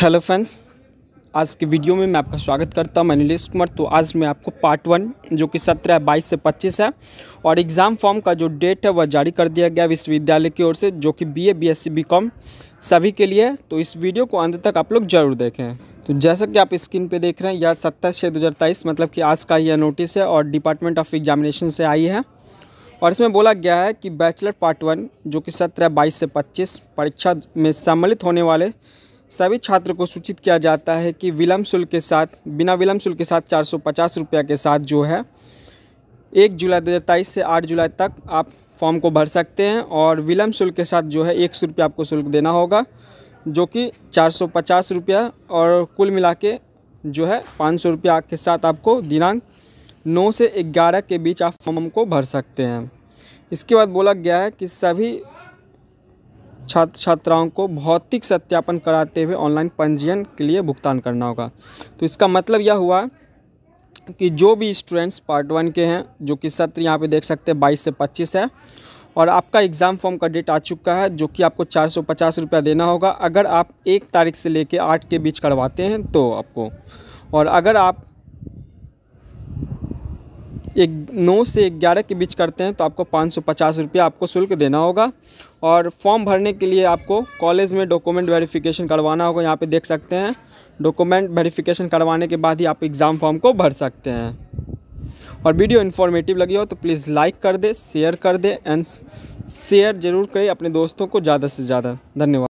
hello friends आज के video में मैं आपका स्वागत करता हूं मैं नीलेश कुमार तो आज मैं आपको पार्ट वन जो कि सत्रह बाईस से पच्चीस है और एग्ज़ाम फॉर्म का जो डेट है वह जारी कर दिया गया विश्वविद्यालय की ओर से जो कि बीए बीएससी बीकॉम सभी के लिए तो इस वीडियो को अंत तक आप लोग जरूर देखें तो जैसा कि आप स्क्रीन पर देख रहे हैं यह सत्ताईस छः दो मतलब कि आज का यह नोटिस है और डिपार्टमेंट ऑफ एग्जामिनेशन से आई है और इसमें बोला गया है कि बैचलर पार्ट वन जो कि सत्रह बाईस से पच्चीस परीक्षा में सम्मिलित होने वाले सभी छात्र को सूचित किया जाता है कि विलम्ब शुल्क के साथ बिना विलम्ब शुल्क के साथ चार सौ पचास रुपया के साथ जो है एक जुलाई दो हज़ार तेईस से आठ जुलाई तक आप फॉर्म को भर सकते हैं और विलम्ब शुल्क के साथ जो है एक सौ रुपया आपको शुल्क देना होगा जो कि चार सौ पचास रुपया और कुल मिला के जो है पाँच सौ रुपया के साथ आपको दिनांक नौ से ग्यारह के बीच आप फॉर्म को भर सकते हैं इसके बाद बोला गया है कि सभी छात्र छात्राओं को भौतिक सत्यापन कराते हुए ऑनलाइन पंजीयन के लिए भुगतान करना होगा तो इसका मतलब यह हुआ कि जो भी स्टूडेंट्स पार्ट वन के हैं जो कि सत्र यहाँ पे देख सकते हैं बाईस से पच्चीस है और आपका एग्ज़ाम फॉर्म का डेट आ चुका है जो कि आपको चार सौ पचास रुपया देना होगा अगर आप एक तारीख से लेकर आठ के बीच करवाते हैं तो आपको और अगर आप एक नौ से ग्यारह के बीच करते हैं तो आपको पाँच सौ पचास रुपया आपको शुल्क देना होगा और फॉर्म भरने के लिए आपको कॉलेज में डॉक्यूमेंट वेरिफिकेशन करवाना होगा यहाँ पे देख सकते हैं डॉक्यूमेंट वेरिफिकेशन करवाने के बाद ही आप एग्ज़ाम फॉर्म को भर सकते हैं और वीडियो इन्फॉर्मेटिव लगी हो तो प्लीज़ लाइक कर दे शेयर कर दे एंड शेयर ज़रूर करें अपने दोस्तों को ज़्यादा से ज़्यादा धन्यवाद